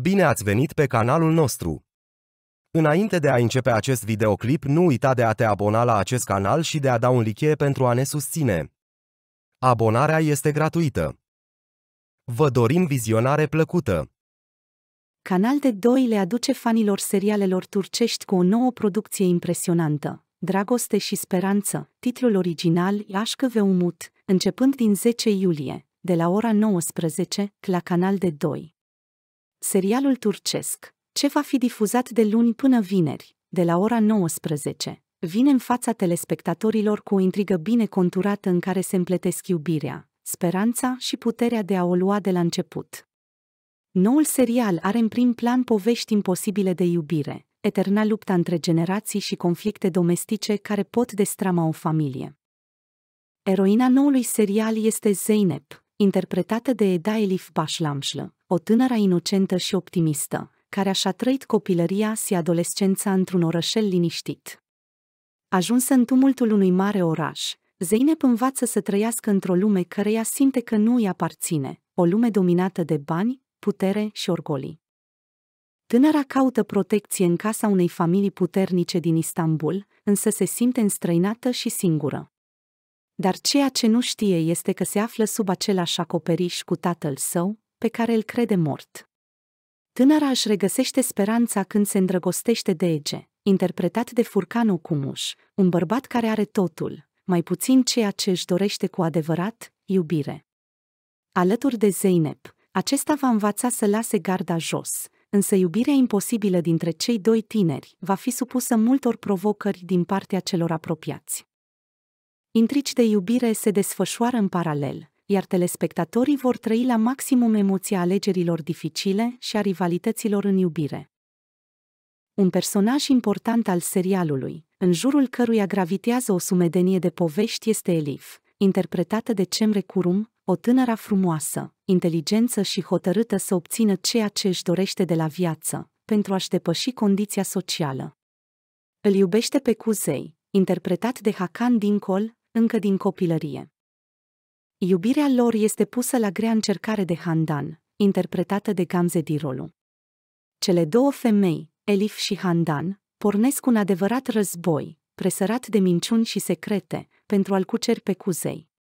Bine ați venit pe canalul nostru! Înainte de a începe acest videoclip, nu uita de a te abona la acest canal și de a da un like pentru a ne susține. Abonarea este gratuită. Vă dorim vizionare plăcută! Canal de 2 le aduce fanilor serialelor turcești cu o nouă producție impresionantă. Dragoste și speranță, titlul original Iașcă Veumut, începând din 10 iulie, de la ora 19, la Canal de 2 serialul turcesc, ce va fi difuzat de luni până vineri, de la ora 19, vine în fața telespectatorilor cu o intrigă bine conturată în care se împletesc iubirea, speranța și puterea de a o lua de la început. Noul serial are în prim plan povești imposibile de iubire, eterna lupta între generații și conflicte domestice care pot destrama o familie. Eroina noului serial este Zeynep, interpretată de Eda Elif Bashlamshlă, o tânără inocentă și optimistă, care așa trăit copilăria și adolescența într-un orășel liniștit. Ajunsă în tumultul unui mare oraș, Zeynep învață să trăiască într-o lume căreia simte că nu îi aparține, o lume dominată de bani, putere și orgolii. Tânăra caută protecție în casa unei familii puternice din Istanbul, însă se simte înstrăinată și singură. Dar ceea ce nu știe este că se află sub același acoperiș cu tatăl său, pe care îl crede mort. Tânăra își regăsește speranța când se îndrăgostește de Ege, interpretat de Furcano Cumuș, un bărbat care are totul, mai puțin ceea ce își dorește cu adevărat, iubire. Alături de Zeynep, acesta va învăța să lase garda jos, însă iubirea imposibilă dintre cei doi tineri va fi supusă multor provocări din partea celor apropiați. Intrici de iubire se desfășoară în paralel, iar telespectatorii vor trăi la maximum emoția alegerilor dificile și a rivalităților în iubire. Un personaj important al serialului, în jurul căruia gravitează o sumedenie de povești, este Elif, interpretată de Cemre Curum, o tânără frumoasă, inteligență și hotărâtă să obțină ceea ce își dorește de la viață, pentru a-și depăși condiția socială. Îl iubește pe Cuzei, interpretat de Hakan Dincol, încă din copilărie. Iubirea lor este pusă la grea încercare de Handan, interpretată de Gamze Dirolu. Cele două femei, Elif și Handan, pornesc un adevărat război, presărat de minciuni și secrete, pentru a-l cuceri pe Cuzei.